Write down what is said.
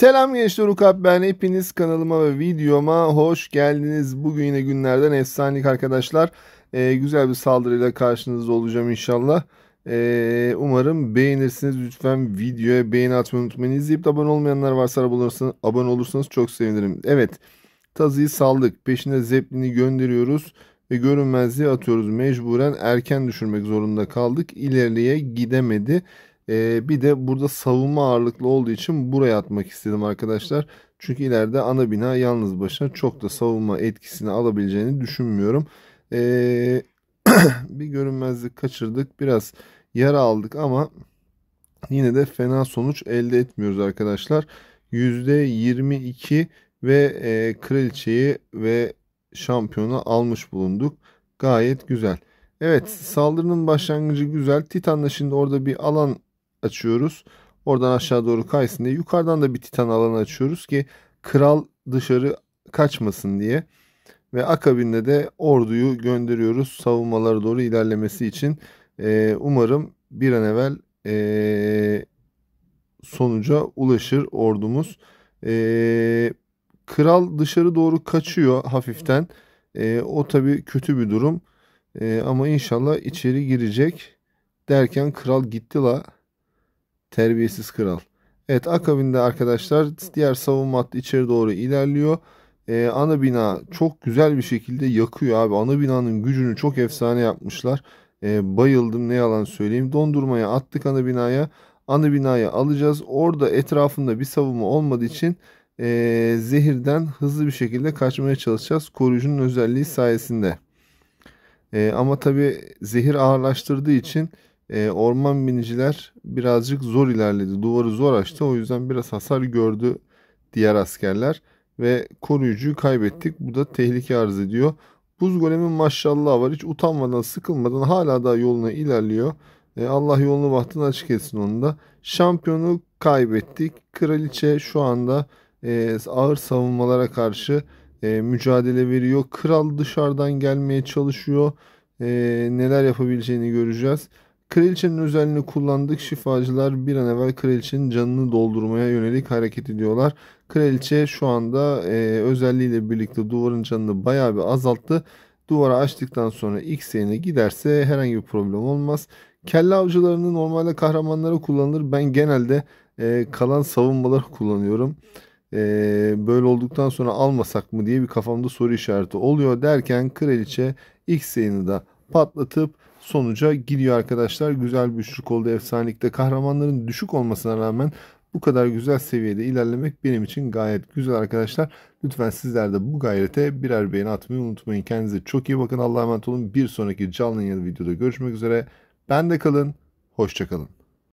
Selam gençler Ukap ben hepiniz kanalıma ve videoma hoş geldiniz. Bugün yine günlerden efsanelik arkadaşlar. Ee, güzel bir saldırıyla karşınızda olacağım inşallah. Ee, umarım beğenirsiniz. Lütfen videoya beğeni atmayı unutmayın. İzleyip abone olmayanlar varsa abone olursanız çok sevinirim. Evet tazıyı saldık. Peşine zeplini gönderiyoruz ve görünmezliği atıyoruz. Mecburen erken düşürmek zorunda kaldık. İleriye gidemedi. Ee, bir de burada savunma ağırlıklı olduğu için buraya atmak istedim arkadaşlar. Çünkü ileride ana bina yalnız başına çok da savunma etkisini alabileceğini düşünmüyorum. Ee, bir görünmezlik kaçırdık. Biraz yara aldık ama yine de fena sonuç elde etmiyoruz arkadaşlar. %22 ve e, kraliçeyi ve şampiyonu almış bulunduk. Gayet güzel. Evet saldırının başlangıcı güzel. Titan'la şimdi orada bir alan açıyoruz. Oradan aşağı doğru kaysın diye. Yukarıdan da bir titan alanı açıyoruz ki kral dışarı kaçmasın diye. Ve akabinde de orduyu gönderiyoruz savunmalara doğru ilerlemesi için. Ee, umarım bir an evvel ee, sonuca ulaşır ordumuz. Ee, kral dışarı doğru kaçıyor hafiften. Ee, o tabii kötü bir durum. Ee, ama inşallah içeri girecek derken kral gitti la. Terbiyesiz kral. Evet akabinde arkadaşlar diğer savunma hattı içeri doğru ilerliyor. Ee, ana bina çok güzel bir şekilde yakıyor abi. Ana binanın gücünü çok efsane yapmışlar. Ee, bayıldım ne yalan söyleyeyim. Dondurmaya attık ana binaya. Ana binayı alacağız. Orada etrafında bir savunma olmadığı için e, zehirden hızlı bir şekilde kaçmaya çalışacağız. Koruyucunun özelliği sayesinde. E, ama tabi zehir ağırlaştırdığı için e, orman biniciler birazcık zor ilerledi. Duvarı zor açtı. O yüzden biraz hasar gördü diğer askerler ve koruyucuyu kaybettik. Bu da tehlike arz ediyor. Buz golemin maşallah var. Hiç utanmadan, sıkılmadan hala daha yoluna ilerliyor. E, Allah yolunu bahtını açık etsin onu da. Şampiyonu kaybettik. Kraliçe şu anda e, ağır savunmalara karşı e, mücadele veriyor. Kral dışarıdan gelmeye çalışıyor. E, neler yapabileceğini göreceğiz. Kraliçenin özelliğini kullandık. Şifacılar bir an evvel kraliçenin canını doldurmaya yönelik hareket ediyorlar. Kraliçe şu anda e, özelliğiyle birlikte duvarın canını bayağı bir azalttı. Duvara açtıktan sonra X seyine giderse herhangi bir problem olmaz. Kelle avcılarını normalde kahramanlara kullanılır. Ben genelde e, kalan savunmaları kullanıyorum. E, böyle olduktan sonra almasak mı diye bir kafamda soru işareti oluyor derken kraliçe X seyini de patlatıp sonuca gidiyor arkadaşlar. Güzel bir üçlük oldu efsanelikte. Kahramanların düşük olmasına rağmen bu kadar güzel seviyede ilerlemek benim için gayet güzel arkadaşlar. Lütfen sizler de bu gayrete birer beğeni atmayı unutmayın. Kendinize çok iyi bakın. Allah'a emanet olun. Bir sonraki canlı yayın videoda görüşmek üzere. Ben de kalın. Hoşçakalın.